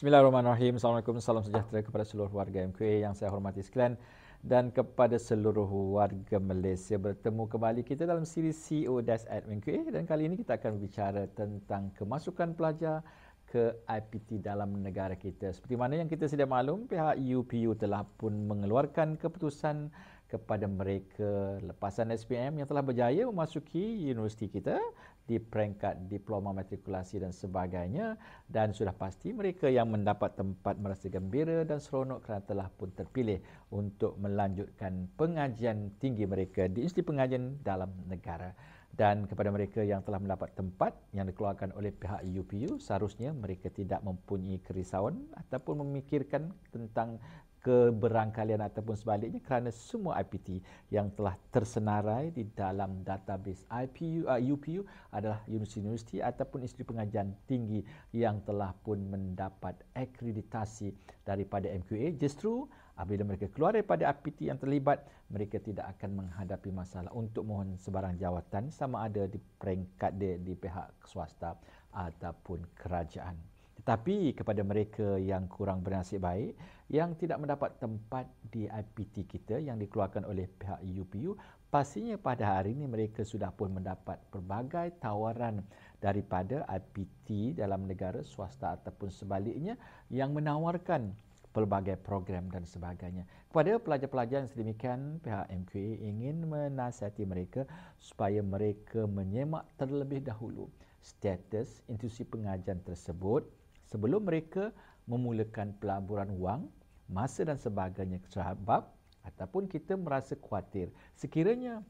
Bismillahirrahmanirrahim. Assalamualaikum. Salam sejahtera kepada seluruh warga MQA yang saya hormati sekalian dan kepada seluruh warga Malaysia bertemu kembali kita dalam siri CEO Dash at MQA dan kali ini kita akan berbicara tentang kemasukan pelajar ke IPT dalam negara kita. Seperti mana yang kita sedia maklum, pihak UPU telah pun mengeluarkan keputusan kepada mereka lepasan SPM yang telah berjaya memasuki universiti kita di peringkat diploma matrikulasi dan sebagainya dan sudah pasti mereka yang mendapat tempat merasa gembira dan seronok kerana telah pun terpilih untuk melanjutkan pengajian tinggi mereka di Institut Pengajian Dalam Negara dan kepada mereka yang telah mendapat tempat yang dikeluarkan oleh pihak UPU seharusnya mereka tidak mempunyai kerisauan ataupun memikirkan tentang keberangkalian ataupun sebaliknya kerana semua IPT yang telah tersenarai di dalam database IPU, uh, UPU adalah universiti-universiti ataupun institut pengajian tinggi yang telah pun mendapat akreditasi daripada MQA justru apabila mereka keluar daripada IPT yang terlibat mereka tidak akan menghadapi masalah untuk mohon sebarang jawatan sama ada di peringkat dia di pihak swasta ataupun kerajaan tapi kepada mereka yang kurang bernasib baik yang tidak mendapat tempat di IPT kita yang dikeluarkan oleh pihak UPU pastinya pada hari ini mereka sudah pun mendapat pelbagai tawaran daripada IPT dalam negara swasta ataupun sebaliknya yang menawarkan pelbagai program dan sebagainya. Kepada pelajar-pelajar yang sedemikian, pihak MQA ingin menasihati mereka supaya mereka menyemak terlebih dahulu status institusi pengajian tersebut sebelum mereka memulakan pelaburan wang, masa dan sebagainya sebab ataupun kita merasa khuatir sekiranya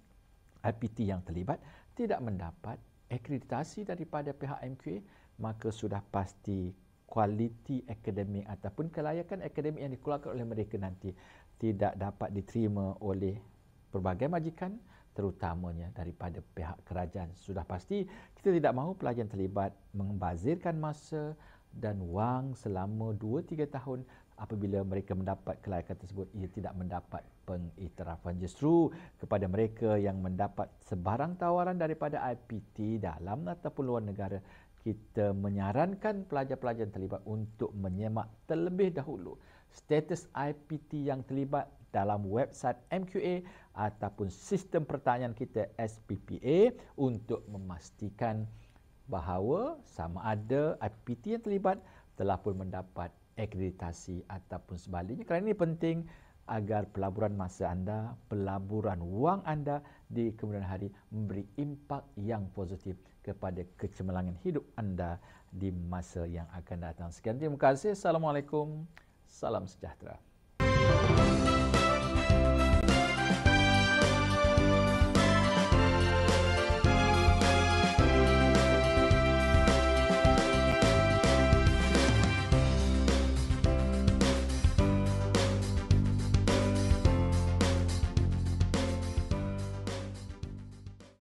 IPT yang terlibat tidak mendapat akreditasi daripada pihak MQA maka sudah pasti kualiti akademik ataupun kelayakan akademik yang dikeluarkan oleh mereka nanti tidak dapat diterima oleh pelbagai majikan terutamanya daripada pihak kerajaan sudah pasti kita tidak mahu pelajar terlibat membazirkan masa dan wang selama 2-3 tahun apabila mereka mendapat kelayakan tersebut ia tidak mendapat pengiktirafan justru kepada mereka yang mendapat sebarang tawaran daripada IPT dalam ataupun luar negara kita menyarankan pelajar-pelajar yang terlibat untuk menyemak terlebih dahulu status IPT yang terlibat dalam website MQA ataupun sistem pertanyaan kita SPPA untuk memastikan bahawa sama ada IPPT yang terlibat telah pun mendapat akreditasi ataupun sebaliknya kerana ini penting agar pelaburan masa anda, pelaburan wang anda di kemudian hari memberi impak yang positif kepada kecemerlangan hidup anda di masa yang akan datang. Sekian terima kasih. Assalamualaikum. Salam sejahtera. Música